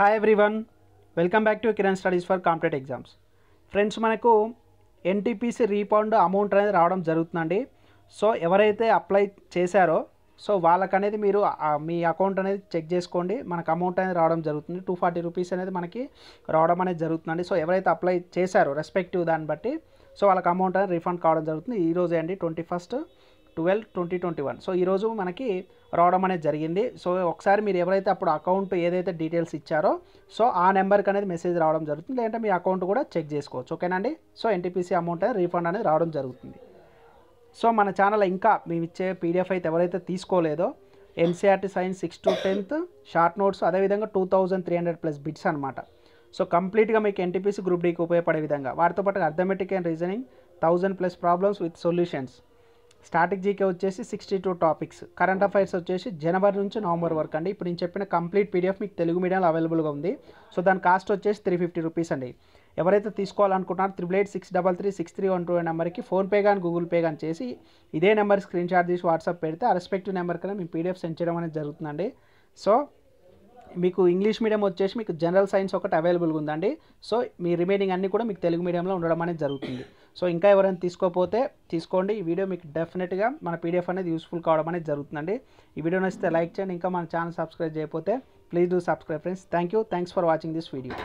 hi everyone welcome back to Kiran studies for competitive exams friends మనకు NTPC refund amount అనేది రావడం జరుగుతుందండి so ఎవరైతే అప్లై చేశారో సో వాళ్ళకనేది మీరు మీ అకౌంట్ అనేది చెక్ చేసుకోండి మనకు అమౌంట్ అనేది రావడం జరుగుతుంది టూ ఫార్టీ రూపీస్ అనేది మనకి రావడం అనేది జరుగుతుందండి సో ఎవరైతే అప్లై చేశారో రెస్పెక్టివ్ దాన్ని బట్టి సో వాళ్ళకి అమౌంట్ అనేది రీఫండ్ కావడం జరుగుతుంది ఈరోజే అండి twenty first twelve twenty twenty one so ఈరోజు మనకి రావడం అనేది జరిగింది సో ఒకసారి మీరు ఎవరైతే అప్పుడు అకౌంట్ ఏదైతే డీటెయిల్స్ ఇచ్చారో సో ఆ నెంబర్కి అనేది మెసేజ్ రావడం జరుగుతుంది లేదంటే మీ అకౌంట్ కూడా చెక్ చేసుకోవచ్చు ఓకేనండి సో ఎన్టీపీసీ అమౌంట్ అనేది రీఫండ్ అనేది రావడం జరుగుతుంది సో మన ఛానల్ ఇంకా మేము ఇచ్చే పీడిఎఫ్ అయితే ఎవరైతే తీసుకోలేదో NCERT science six to tenth short notes అదేవిధంగా two thousand three hundred plus bits అనమాట సో కంప్లీట్గా మీకు ఎన్టీపీసీ గ్రూప్ డీకి ఉపయోగపడే విధంగా వాటితో పాటు arithmetic and reasoning thousand plus problems with solutions static GK వచ్చేసి sixty two topics current affairs వచ్చేసి జనవరి నుంచి నవంబర్ వరకు అండి ఇప్పుడు నేను చెప్పిన కంప్లీట్ పీడిఎఫ్ మీకు తెలుగు మీడియాలో అవైలబుల్గా ఉంది సో దాని కాస్ట్ వచ్చేసి త్రీ ఫిఫ్టీ రూపీస్ అండి ఎవరైతే తీసుకోవాలనుకుంటున్నారో triple eight six double three six three one two నెంబర్కి ఫోన్పే కానీ గూగుల్ పే కానీ చేసి ఇదే నెంబర్ స్క్రీన్ షాట్ తీసి వాట్సాప్ పెడితే ఆ రెస్పెక్టివ్ నెంబర్ కన్నా మేము పీడిఎఫ్ సెండ్ చేయడం అనేది జరుగుతుందండి సో మీకు ఇంగ్లీష్ మీడియం వచ్చేసి మీకు జనరల్ సైన్స్ ఒకటి అవైలబుల్గా ఉందండి సో మీ రిమైనింగ్ అన్నీ కూడా మీకు తెలుగు మీడియంలో ఉండడం అనేది జరుగుతుంది సో ఇంకా ఎవరైనా తీసుకోకపోతే తీసుకోండి ఈ వీడియో మీకు డెఫినెట్గా మన పీడిఎఫ్ అనేది యూస్ఫుల్ కావడం అనేది జరుగుతుందండి ఈ వీడియో నచ్చితే లైక్ చేయండి ఇంకా మన ఛానల్ సబ్స్క్రైబ్ చేయకపోతే please do subscribe friends thank you thanks for watching this video